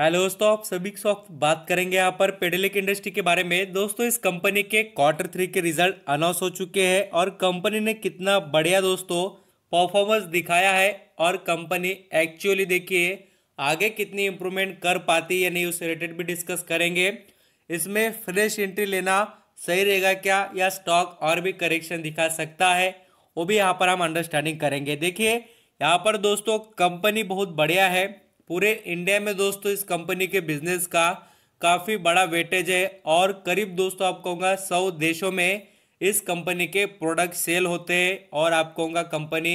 hello दोस्तों आप सभी सॉफ्ट बात करेंगे यहाँ पर पेडेलिक इंडस्ट्री के बारे में दोस्तों इस कंपनी के क्वार्टर थ्री के रिजल्ट अनाउंस हो चुके हैं और कंपनी ने कितना बढ़िया दोस्तों परफॉर्मेंस दिखाया है और कंपनी एक्चुअली देखिए आगे कितनी इम्प्रूवमेंट कर पाती है नहीं उससे रिलेटेड भी डिस्कस करेंगे इसमें फ्रेश एंट्री लेना सही रहेगा क्या या स्टॉक और भी करेक्शन दिखा सकता है वो भी यहाँ पर हम अंडरस्टैंडिंग करेंगे देखिए यहाँ पर दोस्तों कंपनी बहुत बढ़िया है पूरे इंडिया में दोस्तों इस कंपनी के बिजनेस का काफ़ी बड़ा वेटेज है और करीब दोस्तों आप कहूँगा सौ देशों में इस कंपनी के प्रोडक्ट सेल होते हैं और आप कहूँगा कंपनी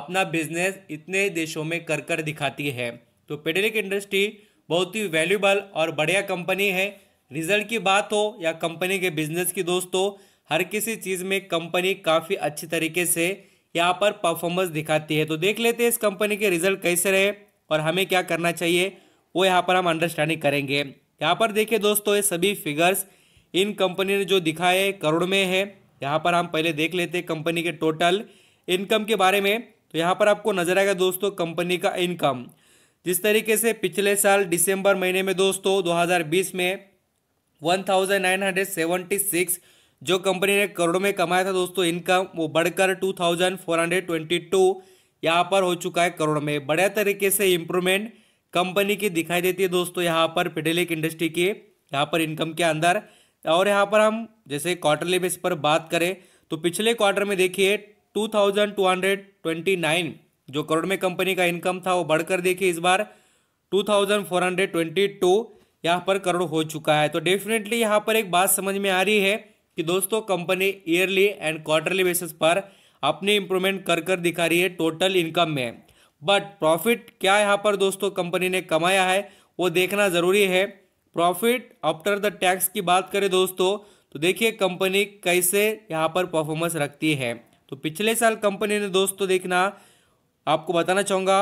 अपना बिजनेस इतने देशों में कर कर दिखाती है तो पेडेलिक इंडस्ट्री बहुत ही वैल्यूबल और बढ़िया कंपनी है रिजल्ट की बात हो या कंपनी के बिजनेस की दोस्तों हर किसी चीज़ में कंपनी काफ़ी अच्छी तरीके से यहाँ पर परफॉर्मेंस दिखाती है तो देख लेते हैं इस कंपनी के रिजल्ट कैसे रहे और हमें क्या करना चाहिए वो यहाँ पर हम अंडरस्टैंडिंग करेंगे यहाँ पर देखिए दोस्तों ये सभी फिगर्स इन कंपनी ने जो दिखाए करोड़ में है यहाँ पर हम पहले देख लेते हैं कंपनी के टोटल इनकम के बारे में तो यहाँ पर आपको नजर आएगा दोस्तों कंपनी का इनकम जिस तरीके से पिछले साल दिसंबर महीने में दोस्तों 2020 में 1976 जो कंपनी ने करोड़ में कमाया था दोस्तों इनकम वो बढ़कर 2422 यहाँ पर हो चुका है करोड़ में बढ़िया तरीके से इंप्रूवमेंट कंपनी की दिखाई देती है दोस्तों यहाँ पर फिडेलिक इंडस्ट्री के यहाँ पर इनकम के अंदर और यहाँ पर हम जैसे क्वार्टरली बेस पर बात करें तो पिछले क्वार्टर में देखिए 2229 जो करोड़ में कंपनी का इनकम था वो बढ़कर देखिए इस बार 2422 यहाँ पर करोड़ हो चुका है तो डेफिनेटली यहाँ पर एक बात समझ में आ रही है कि दोस्तों company yearly and quarterly basis पर अपनी इंप्रूवमेंट कर कर दिखा रही है टोटल इनकम में बट प्रॉफिट क्या यहाँ पर दोस्तों कंपनी ने कमाया है वो देखना ज़रूरी है प्रॉफिट आफ्टर द टैक्स की बात करें दोस्तों तो देखिए कंपनी कैसे यहाँ पर परफॉर्मेंस रखती है तो पिछले साल कंपनी ने दोस्तों देखना आपको बताना चाहूँगा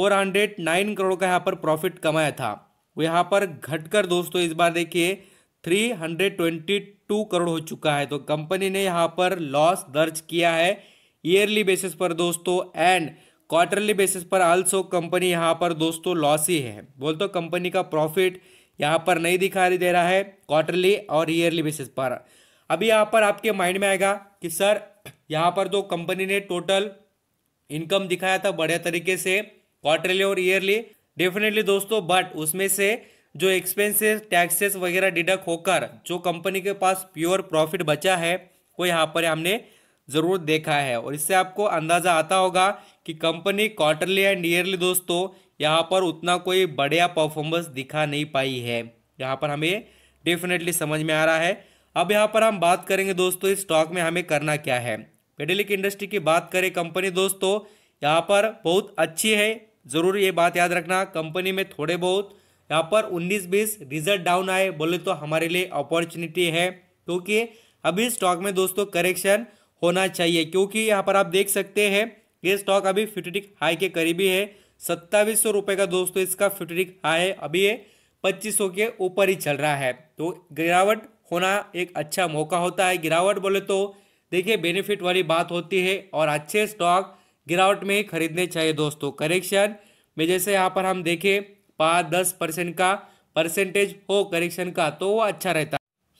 409 करोड़ का यहाँ पर प्रॉफिट कमाया था वो यहाँ पर घटकर दोस्तों इस बार देखिए 322 करोड़ हो चुका है तो कंपनी ने यहाँ पर लॉस दर्ज किया है ईयरली बेसिस पर दोस्तों एंड क्वार्टरली बेसिस पर आल्सो कंपनी यहाँ पर दोस्तों लॉस ही है बोल तो कंपनी का प्रॉफिट यहाँ पर नहीं दिखाई दे रहा है क्वार्टरली और ईयरली बेसिस पर अभी यहाँ पर आपके माइंड में आएगा कि सर यहाँ पर तो कंपनी ने टोटल इनकम दिखाया था बढ़िया तरीके से क्वार्टरली और ईयरली डेफिनेटली दोस्तों बट उसमें से जो एक्सपेंसेस टैक्सेस वगैरह डिडक्ट होकर जो कंपनी के पास प्योर प्रॉफिट बचा है वो यहाँ पर हमने ज़रूर देखा है और इससे आपको अंदाज़ा आता होगा कि कंपनी क्वार्टरली एंड ईयरली दोस्तों यहाँ पर उतना कोई बढ़िया परफॉर्मेंस दिखा नहीं पाई है यहाँ पर हमें डेफिनेटली समझ में आ रहा है अब यहाँ पर हम बात करेंगे दोस्तों इस स्टॉक में हमें करना क्या है पेडेलिक इंडस्ट्री की बात करें कंपनी दोस्तों यहाँ पर बहुत अच्छी है ज़रूर ये बात याद रखना कंपनी में थोड़े बहुत यहाँ पर 19-20 रिजल्ट डाउन आए बोले तो हमारे लिए अपॉर्चुनिटी है क्योंकि अभी स्टॉक में दोस्तों करेक्शन होना चाहिए क्योंकि यहाँ पर आप देख सकते हैं ये स्टॉक अभी फ्यूटरिक हाई के करीबी है सत्तावीस सौ रुपये का दोस्तों इसका फ्यूटरिक हाई है अभी ये पच्चीस सौ के ऊपर ही चल रहा है तो गिरावट होना एक अच्छा मौका होता है गिरावट बोले तो देखिए बेनिफिट वाली बात होती है और अच्छे स्टॉक गिरावट में ही खरीदने चाहिए दोस्तों करेक्शन में जैसे यहाँ पर हम देखें पाँच दस परसेंट का परसेंटेज हो करेक्शन का तो वो अच्छा रहता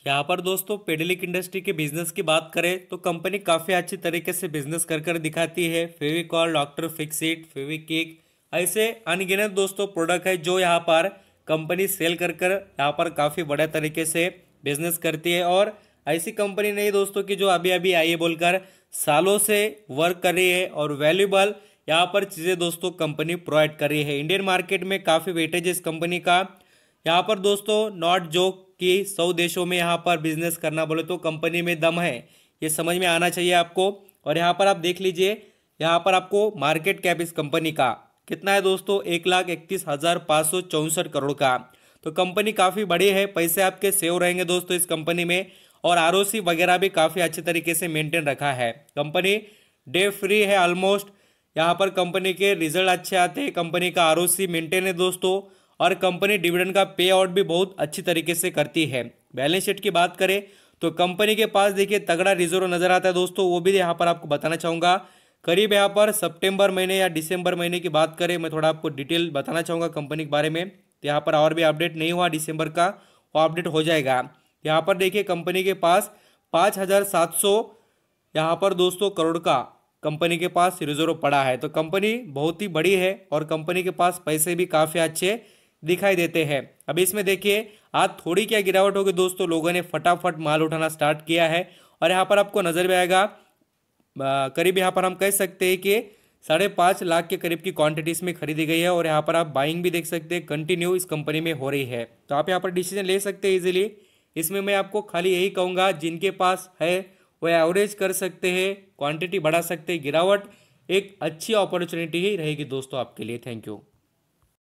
यहाँ पर दोस्तों पेडलिक इंडस्ट्री के बिजनेस की बात करें तो कंपनी काफ़ी अच्छी तरीके से बिजनेस कर कर दिखाती है फेविकॉल डॉक्टर फिक्सिट फेविकिक ऐसे अनगिनत दोस्तों प्रोडक्ट है जो यहाँ पर कंपनी सेल कर कर यहाँ पर काफ़ी बड़े तरीके से बिजनेस करती है और ऐसी कंपनी नहीं दोस्तों की जो अभी अभी आई है बोलकर सालों से वर्क कर रही है और वैल्यूबल यहाँ पर चीज़ें दोस्तों कंपनी प्रोवाइड कर रही है इंडियन मार्केट में काफ़ी वेटेज है इस कंपनी का यहाँ पर दोस्तों नॉट जोक कि सौ देशों में यहाँ पर बिजनेस करना बोले तो कंपनी में दम है ये समझ में आना चाहिए आपको और यहाँ पर आप देख लीजिए यहाँ पर आपको मार्केट कैप इस कंपनी का कितना है दोस्तों एक लाख इकतीस हज़ार पाँच सौ चौंसठ करोड़ का तो कंपनी काफ़ी बड़ी है पैसे आपके सेव रहेंगे दोस्तों इस कंपनी में और आर वगैरह भी काफ़ी अच्छे तरीके से मेनटेन रखा है कंपनी डे फ्री है ऑलमोस्ट यहाँ पर कंपनी के रिजल्ट अच्छे आते हैं कंपनी का आर मेंटेन है दोस्तों और कंपनी डिविडेंड का पे आउट भी बहुत अच्छी तरीके से करती है बैलेंस शीट की बात करें तो कंपनी के पास देखिए तगड़ा रिजर्व नजर आता है दोस्तों वो भी यहाँ पर आपको बताना चाहूँगा करीब यहाँ पर सितंबर महीने या दिसंबर महीने की बात करें मैं थोड़ा आपको डिटेल बताना चाहूँगा कंपनी के बारे में तो यहाँ पर और भी अपडेट नहीं हुआ दिसंबर का वो अपडेट हो जाएगा यहाँ पर देखिए कंपनी के पास पाँच हज़ार सात सौ यहाँ पर दोस्तों करोड़ का कंपनी के पास रिजर्व पड़ा है तो कंपनी बहुत ही बड़ी है और कंपनी के पास पैसे भी काफ़ी अच्छे दिखाई देते हैं अब इसमें देखिए आज थोड़ी क्या गिरावट होगी दोस्तों लोगों ने फटाफट माल उठाना स्टार्ट किया है और यहाँ पर आपको नजर भी आएगा करीब यहाँ पर हम कह सकते हैं कि साढ़े पाँच लाख के करीब की क्वांटिटीज में खरीदी गई है और यहाँ पर आप बाइंग भी देख सकते हैं कंटिन्यू इस कंपनी में हो रही है तो आप यहाँ पर डिसीजन ले सकते हैं इजीली इसमें मैं आपको खाली यही कहूँगा जिनके पास है वह एवरेज कर सकते हैं क्वांटिटी बढ़ा सकते हैं गिरावट एक अच्छी अपॉर्चुनिटी ही रहेगी दोस्तों आपके लिए थैंक यू